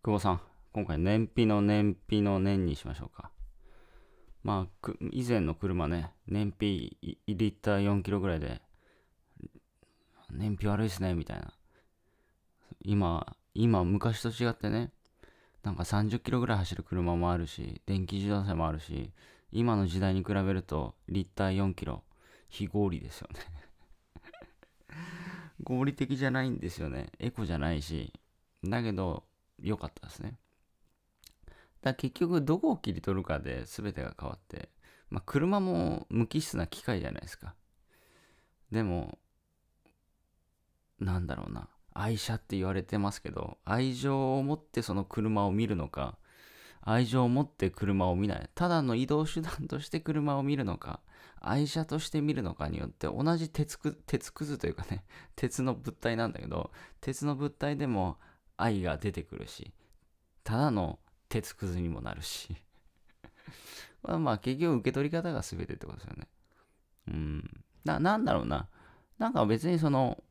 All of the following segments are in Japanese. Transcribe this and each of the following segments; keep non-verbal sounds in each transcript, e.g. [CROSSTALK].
久保さん、今回燃費の燃費の年にしましょうか。まあ、以前の車ね、燃費リッター4キロぐらいで、燃費悪いっすね、みたいな。今、今、昔と違ってね、なんか30キロぐらい走る車もあるし、電気自動車もあるし、今の時代に比べると、リッター4キロ、非合理ですよね [LAUGHS] 合理的じゃないんですよね。エコじゃないし。だけど、良かったですね。だ結局どこを切り取るかで全てが変わって、まあ、車も無機質な機械じゃないですか。でも、なんだろうな。愛車って言われてますけど、愛情を持ってその車を見るのか、愛情を持って車を見ない。ただの移動手段として車を見るのか、愛車として見るのかによって同じ鉄くずというかね、鉄の物体なんだけど、鉄の物体でも愛が出てくるし、ただの鉄くずにもなるし。[LAUGHS] まあまあ結局受け取り方が全てってことですよね。うん。な、なんだろうな。なんか別にその、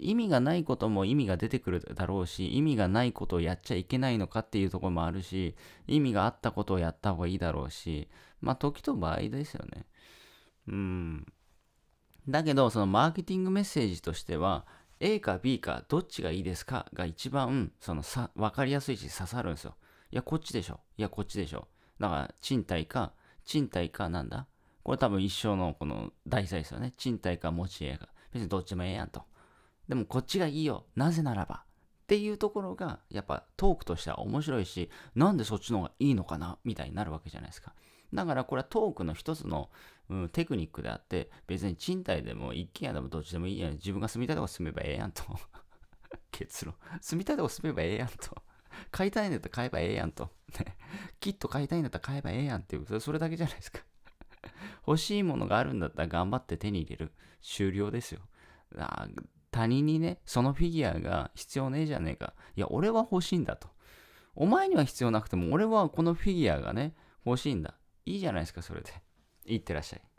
意味がないことも意味が出てくるだろうし、意味がないことをやっちゃいけないのかっていうところもあるし、意味があったことをやった方がいいだろうし、まあ時と場合ですよね。うん。だけど、そのマーケティングメッセージとしては、A か B かどっちがいいですかが一番そのさ分かりやすいし刺さるんですよ。いや、こっちでしょ。いや、こっちでしょ。だから、賃貸か、賃貸かなんだこれ多分一生のこの題材ですよね。賃貸か持ち家か。別にどっちもええやんと。でもこっちがいいよ。なぜならば。っていうところが、やっぱトークとしては面白いし、なんでそっちの方がいいのかなみたいになるわけじゃないですか。だからこれはトークの一つの、うん、テクニックであって、別に賃貸でも一軒家でもどっちでもいいや自分が住みたいとこ住めばええやんと。[LAUGHS] 結論。住みたいとこ住めばええやんと。買いたいんだったら買えばええやんと。ね。きっと買いたいんだったら買えばええやんっていう、それだけじゃないですか。[LAUGHS] 欲しいものがあるんだったら頑張って手に入れる。終了ですよ。あ他人にね、そのフィギュアが必要ねえじゃねえか。いや、俺は欲しいんだと。お前には必要なくても、俺はこのフィギュアがね、欲しいんだ。いいじゃないですか、それで。いってらっしゃい。